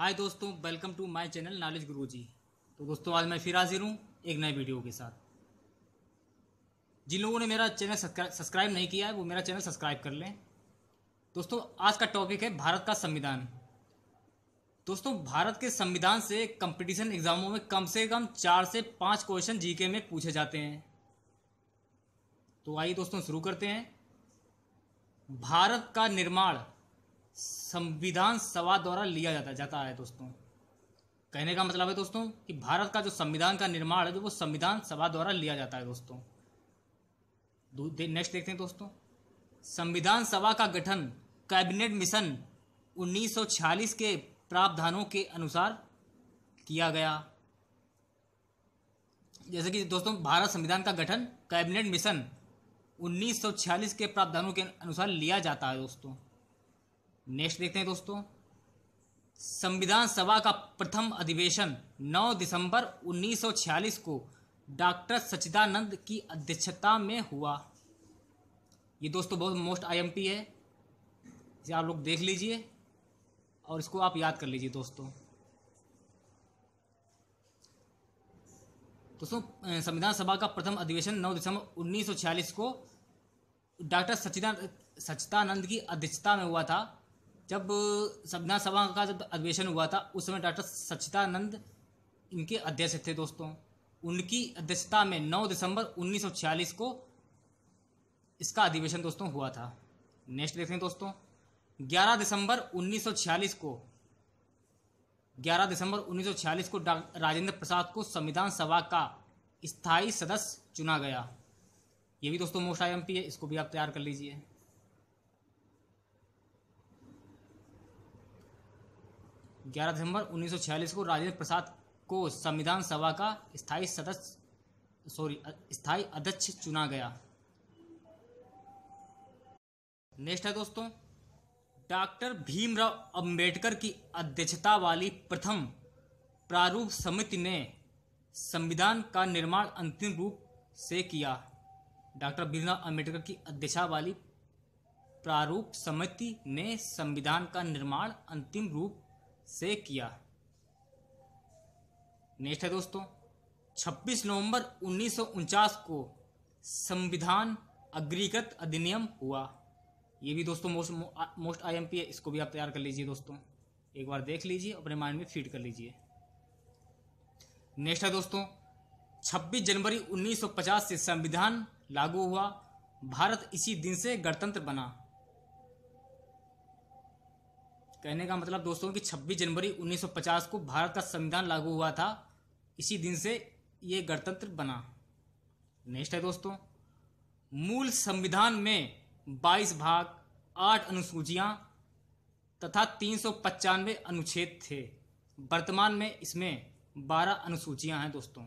हाय दोस्तों welcome to my channel knowledge Guru ji तो दोस्तों आज मैं फिर हाजिर हूँ एक नए वीडियो के साथ जिन लोगों ने मेरा चैनल सब्सक्राइब नहीं किया है वो मेरा चैनल सब्सक्राइब कर लें दोस्तों आज का टॉपिक है भारत का संविधान दोस्तों भारत के संविधान से कंपटीशन एग्जामों में कम से कम चार से पाँच क्वेश्चन जीके में पूछे जाते हैं तो आइए दोस्तों शुरू करते हैं भारत का निर्माण संविधान सभा द्वारा लिया जाता जाता है दोस्तों कहने का मतलब है दोस्तों कि भारत का जो संविधान का निर्माण है जो वो संविधान सभा द्वारा लिया जाता है दोस्तों नेक्स्ट देखते हैं दोस्तों संविधान सभा का गठन कैबिनेट मिशन 1946 के प्रावधानों के अनुसार किया गया जैसे कि दोस्तों भारत संविधान का गठन कैबिनेट मिशन 1946 के प्रावधानों के अनुसार लिया जाता है दोस्तों नेक्स्ट देखते हैं दोस्तों संविधान सभा का प्रथम अधिवेशन 9 दिसंबर 1946 को डॉक्टर सचिदानंद की अध्यक्षता में हुआ ये दोस्तों बहुत मोस्ट आईएमपी है इसे आप लोग देख लीजिए और इसको आप याद कर लीजिए दोस्तों दोस्तों संविधान सभा का प्रथम अधिवेशन 9 दिसंबर 1946 को डॉक्टर सचिदान सचिदानंद की अध्यक्षता में हुआ था जब सदना सभा का जब अधिवेशन हुआ था उस समय डॉक्टर सचिदानंद इनके अध्यक्ष थे दोस्तों उनकी अध्यक्षता में 9 दिसंबर 1946 को इसका अधिवेशन दोस्तों हुआ था नेक्स्ट देखते हैं दोस्तों 11 दिसंबर 1946 को 11 दिसंबर 1946 को राजेंद्र प्रसाद को संविधान सभा का स्थायी सदस्य चुना गया ये भी दोस्तों मोस्ट आई एम पी है इसको भी आप तैयार कर लीजिए 11 दिसंबर 1946 को राजेंद्र प्रसाद को संविधान सभा का स्थायी सदस्य सॉरी स्थायी अध्यक्ष चुना गया नेक्स्ट है दोस्तों डॉक्टर भीमराव अंबेडकर की अध्यक्षता वाली प्रथम प्रारूप समिति ने संविधान का निर्माण अंतिम रूप से किया डॉक्टर भीमराव अंबेडकर की अध्यक्षता वाली प्रारूप समिति ने संविधान का निर्माण अंतिम रूप से किया नेक्स्ट है दोस्तों 26 नवंबर उन्नीस को संविधान अग्रीकृत अधिनियम हुआ ये भी दोस्तों मोस्ट मोस्ट आईएमपी है इसको भी आप तैयार कर लीजिए दोस्तों एक बार देख लीजिए अपने माइंड में फीड कर लीजिए नेक्स्ट है दोस्तों 26 जनवरी 1950 से संविधान लागू हुआ भारत इसी दिन से गणतंत्र बना कहने का मतलब दोस्तों कि 26 जनवरी 1950 को भारत का संविधान लागू हुआ था इसी दिन से ये गणतंत्र बना नेक्स्ट है दोस्तों मूल संविधान में 22 भाग 8 अनुसूचियां तथा तीन अनुच्छेद थे वर्तमान में इसमें 12 अनुसूचियां हैं दोस्तों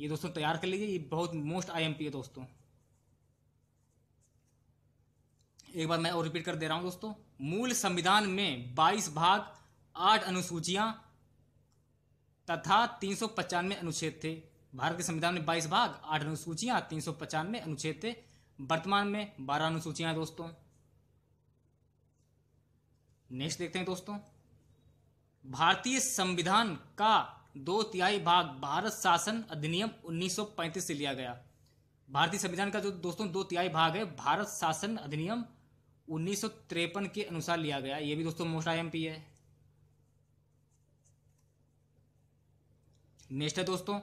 ये दोस्तों तैयार कर लीजिए ये बहुत मोस्ट आईएमपी है दोस्तों एक बार मैं और रिपीट कर दे रहा हूँ दोस्तों मूल संविधान में 22 भाग आठ अनुसूचियां तथा तीन सौ पचानवे अनुच्छेद थे भारत के संविधान में 22 भाग आठ अनुसूचियां तीन सौ पचानवे अनुच्छेद थे वर्तमान में 12 अनुसूचियां दोस्तों नेक्स्ट देखते हैं दोस्तों भारतीय संविधान का दो तिहाई भाग भारत शासन अधिनियम उन्नीस से लिया गया भारतीय संविधान का जो दोस्तों दो तिहाई भाग है भारत शासन अधिनियम उन्नीस के अनुसार लिया गया ये भी दोस्तों मोस्ट आई है नेक्स्ट है दोस्तों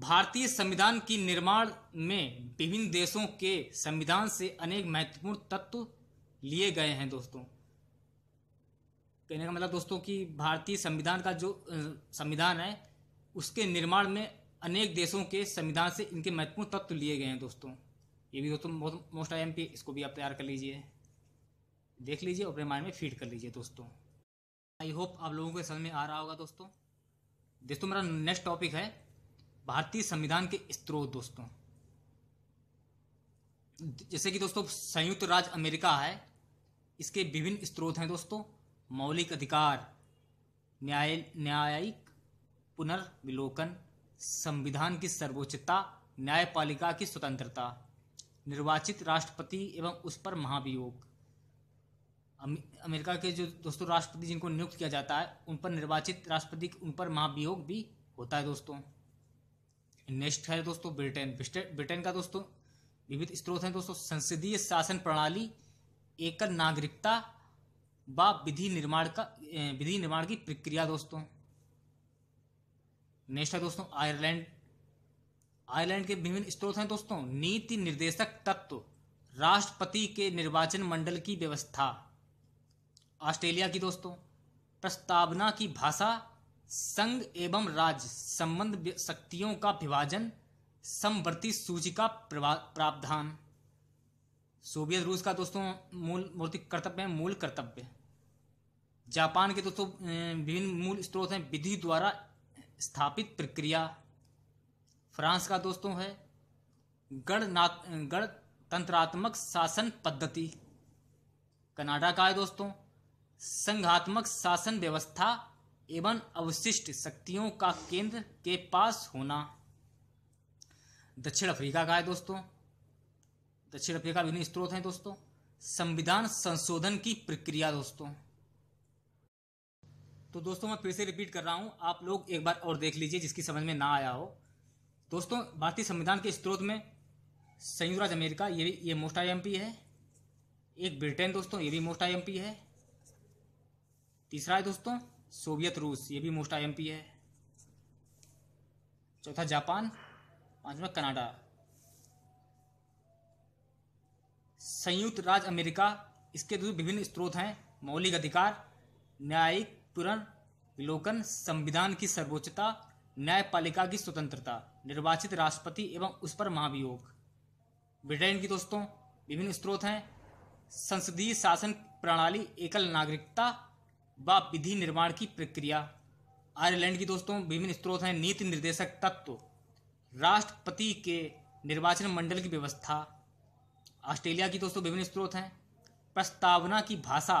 भारतीय संविधान की निर्माण में विभिन्न देशों के संविधान से अनेक महत्वपूर्ण तत्व लिए गए हैं दोस्तों कहने का मतलब दोस्तों कि भारतीय संविधान का जो संविधान है उसके निर्माण में अनेक देशों के संविधान से इनके महत्वपूर्ण तत्व लिए गए हैं दोस्तों ये भी दोस्तों मोस्ट आई एम पी इसको भी आप तैयार कर लीजिए देख लीजिए और अपने माइंड में फीड कर लीजिए दोस्तों आई होप आप लोगों को समझ में आ रहा होगा दोस्तों दोस्तों मेरा नेक्स्ट टॉपिक है भारतीय संविधान के स्त्रोत दोस्तों जैसे कि दोस्तों संयुक्त राज्य अमेरिका है इसके विभिन्न स्त्रोत हैं दोस्तों मौलिक अधिकार न्याय न्यायिक पुनर्विलोकन संविधान की सर्वोच्चता न्यायपालिका की स्वतंत्रता निर्वाचित राष्ट्रपति एवं उस पर महाभियोग अमेरिका के जो दोस्तों राष्ट्रपति जिनको नियुक्त किया जाता है उन पर निर्वाचित राष्ट्रपति उन पर महाभियोग भी होता है दोस्तों नेक्स्ट है दोस्तों ब्रिटेन ब्रिटेन का दोस्तों विविध स्रोत हैं दोस्तों संसदीय शासन प्रणाली एकल नागरिकता व विधि निर्माण का विधि निर्माण की प्रक्रिया दोस्तों नेक्स्ट है दोस्तों आयरलैंड आयरलैंड के विभिन्न स्रोत हैं दोस्तों नीति निर्देशक तत्व राष्ट्रपति के निर्वाचन मंडल की व्यवस्था ऑस्ट्रेलिया की दोस्तों प्रस्तावना की भाषा संघ एवं राज्य संबंध शक्तियों का विभाजन समवर्ती सूची का प्रावधान सोवियत रूस का दोस्तों मूल मौलिक कर्तव्य है मूल कर्तव्य जापान के दोस्तों विभिन्न मूल स्रोत हैं विधि द्वारा स्थापित प्रक्रिया फ्रांस का दोस्तों है गणना गणतंत्रात्मक शासन पद्धति कनाडा का है दोस्तों संघात्मक शासन व्यवस्था एवं अवशिष्ट शक्तियों का केंद्र के पास होना दक्षिण अफ्रीका का है दोस्तों दक्षिण अफ्रीका विभिन्न स्त्रोत हैं दोस्तों संविधान संशोधन की प्रक्रिया दोस्तों तो दोस्तों मैं फिर से रिपीट कर रहा हूं आप लोग एक बार और देख लीजिए जिसकी समझ में ना आया हो दोस्तों भारतीय संविधान के स्त्रोत में संयुक्त राज्य अमेरिका ये ये मोस्ट आई है एक ब्रिटेन दोस्तों ये भी मोस्ट आई है तीसरा है दोस्तों सोवियत रूस ये भी मोस्ट आई है चौथा जापान पांचवा कनाडा संयुक्त राज्य अमेरिका इसके दो विभिन्न स्रोत हैं मौलिक अधिकार न्यायिक पुरन विलोकन संविधान की सर्वोच्चता न्यायपालिका की स्वतंत्रता निर्वाचित राष्ट्रपति एवं उस पर महाभियोग ब्रिटेन की दोस्तों विभिन्न स्रोत हैं संसदीय शासन प्रणाली एकल नागरिकता व विधि निर्माण की प्रक्रिया आयरलैंड की दोस्तों विभिन्न स्रोत हैं नीति निर्देशक तत्व राष्ट्रपति के निर्वाचन मंडल की व्यवस्था ऑस्ट्रेलिया की दोस्तों विभिन्न स्रोत हैं प्रस्तावना की भाषा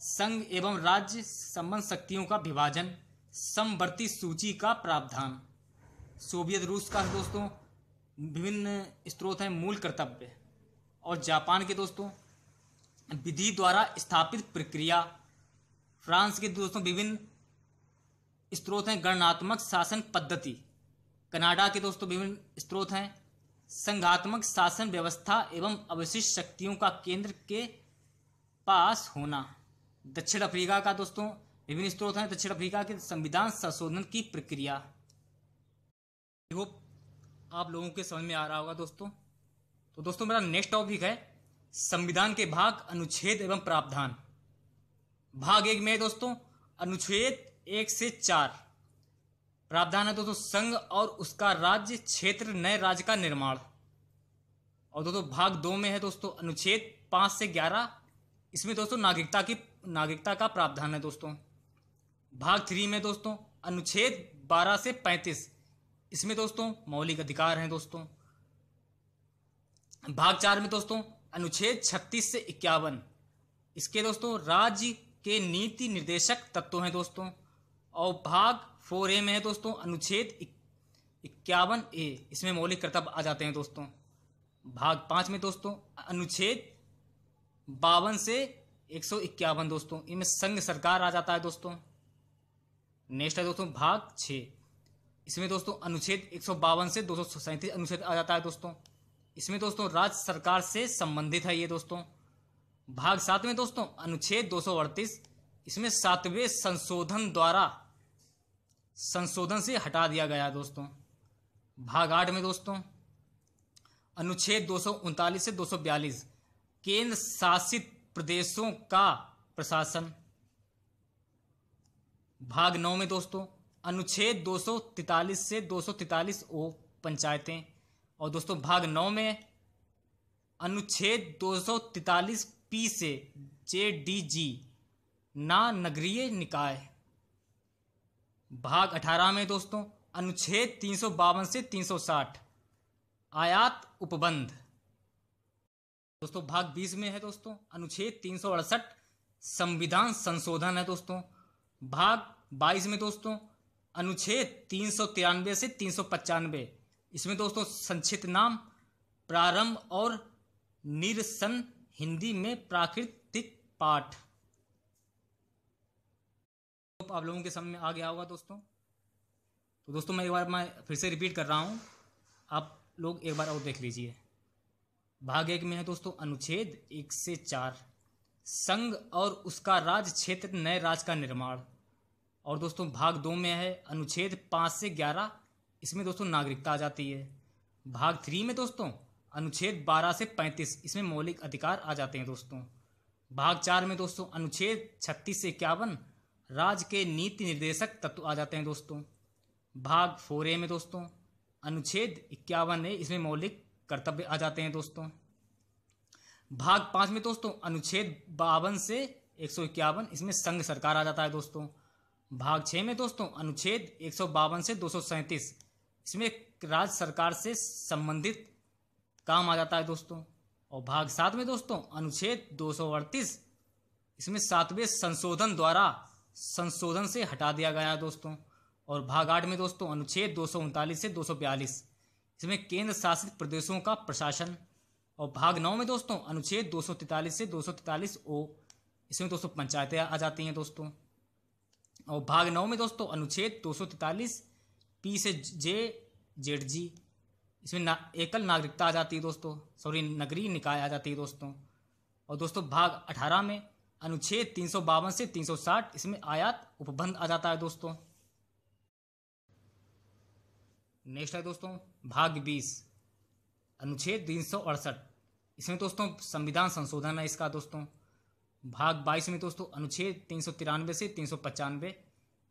संघ एवं राज्य संबंध शक्तियों का विभाजन समवर्ती सूची का प्रावधान सोवियत रूस का दोस्तों विभिन्न स्रोत हैं मूल कर्तव्य और जापान के दोस्तों विधि द्वारा स्थापित प्रक्रिया फ्रांस के दोस्तों विभिन्न स्त्रोत हैं गणनात्मक शासन पद्धति कनाडा के दोस्तों विभिन्न स्त्रोत हैं संघात्मक शासन व्यवस्था एवं अवशिष्ट शक्तियों का केंद्र के पास होना दक्षिण अफ्रीका का दोस्तों विभिन्न स्त्रोत हैं दक्षिण अफ्रीका के संविधान संशोधन की प्रक्रिया होप आप लोगों के समझ में आ रहा होगा दोस्तों तो दोस्तों मेरा नेक्स्ट टॉपिक है संविधान के भाग अनुच्छेद एवं प्रावधान भाग एक में दोस्तों अनुच्छेद एक से चार प्रावधान है दोस्तों संघ और उसका राज्य क्षेत्र नए राज्य का निर्माण और दोस्तों भाग दो में है दोस्तों अनुच्छेद पांच से ग्यारह इसमें दोस्तों नागरिकता की नागरिकता का प्रावधान है दोस्तों भाग थ्री में दोस्तों अनुच्छेद बारह से पैंतीस इसमें दोस्तों मौलिक अधिकार हैं दोस्तों भाग चार में दोस्तों अनुच्छेद छत्तीस से इक्यावन इसके दोस्तों राज्य के नीति निर्देशक तत्व हैं दोस्तों और भाग फोर ए में है दोस्तों अनुच्छेद इक्यावन ए इसमें मौलिक कर्तव्य आ जाते हैं दोस्तों भाग पाँच में दोस्तों अनुच्छेद बावन से एक सौ इक्यावन दोस्तों इनमें संघ सरकार आ जाता है दोस्तों नेक्स्ट है दोस्तों भाग छः इसमें दोस्तों अनुच्छेद एक सौ बावन से दो सौ सैंतीस अनुच्छेद आ जाता है दोस्तों इसमें दोस्तों राज्य सरकार से संबंधित है ये दोस्तों भाग सात में दोस्तों अनुच्छेद दो इसमें सातवें संशोधन द्वारा संशोधन से हटा दिया गया दोस्तों भाग आठ में दोस्तों अनुच्छेद दो से दो केंद्र शासित प्रदेशों का प्रशासन भाग नौ में दोस्तों अनुच्छेद दो से दो ओ पंचायतें और दोस्तों भाग नौ में अनुच्छेद दो पी से जे डी जी ना नगरीय निकाय भाग अठारह में दोस्तों अनुच्छेद तीन सौ बावन से तीन सौ साठ आयात उपबंध दोस्तों भाग बीस में है दोस्तों अनुच्छेद तीन सौ अड़सठ संविधान संशोधन है दोस्तों भाग बाईस में दोस्तों अनुच्छेद तीन सौ तिरानवे से तीन सौ पचानवे इसमें दोस्तों संक्षिप्त नाम प्रारंभ और निरसन हिंदी में प्राकृतिक पाठ तो आप लोगों के सामने में आ गया होगा दोस्तों तो दोस्तों मैं एक बार मैं फिर से रिपीट कर रहा हूं आप लोग एक बार और देख लीजिए भाग एक में है दोस्तों अनुच्छेद एक से चार संघ और उसका राज क्षेत्र नए राज का निर्माण और दोस्तों भाग दो में है अनुच्छेद पाँच से ग्यारह इसमें दोस्तों नागरिकता आ जाती है भाग थ्री में दोस्तों अनुच्छेद 12 से 35 इसमें मौलिक अधिकार आ जाते हैं दोस्तों भाग चार में दोस्तों अनुच्छेद 36 से इक्यावन राज्य के नीति निर्देशक तत्व आ जाते हैं दोस्तों भाग फोर ए में दोस्तों अनुच्छेद इक्यावन ए इसमें मौलिक कर्तव्य आ जाते हैं दोस्तों भाग पाँच में दोस्तों अनुच्छेद बावन से एक सौ इक्यावन इसमें संघ सरकार आ जाता है दोस्तों भाग छः में दोस्तों अनुच्छेद एक सौ बावन से दो सौ सैंतीस इसमें राज्य सरकार से संबंधित काम आ जाता है दोस्तों और भाग सात में दोस्तों अनुच्छेद दो इसमें सातवें संशोधन द्वारा संशोधन से हटा दिया गया है दोस्तों और भाग आठ में दोस्तों अनुच्छेद दो से दो इसमें केंद्र शासित प्रदेशों का प्रशासन और भाग नौ में दोस्तों अनुच्छेद दो से दो ओ इसमें दोस्तों पंचायतें आ जाती हैं दोस्तों और भाग नौ में दोस्तों अनुच्छेद दो पी से जे जेड जी इसमें ना, एकल नागरिकता आ जाती है दोस्तों सॉरी नगरीय निकाय आ जाती है दोस्तों और दोस्तों भाग अठारह में अनुच्छेद तीन से 360 इसमें आयात उपबंध आ जाता है दोस्तों नेक्स्ट है दोस्तों भाग बीस अनुच्छेद तीन इसमें दोस्तों संविधान संशोधन है इसका दोस्तों भाग बाईस में दोस्तों अनुच्छेद तीन सौ तिरानवे से तीन सौ पचानवे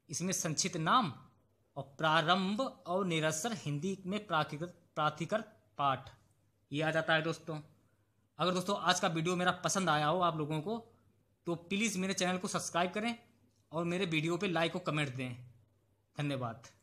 इसमें संक्षिप्त नाम और प्रारंभ और निरसर हिंदी में प्राकृत प्राथिकर पाठ ये आ जाता है दोस्तों अगर दोस्तों आज का वीडियो मेरा पसंद आया हो आप लोगों को तो प्लीज़ मेरे चैनल को सब्सक्राइब करें और मेरे वीडियो पे लाइक और कमेंट दें धन्यवाद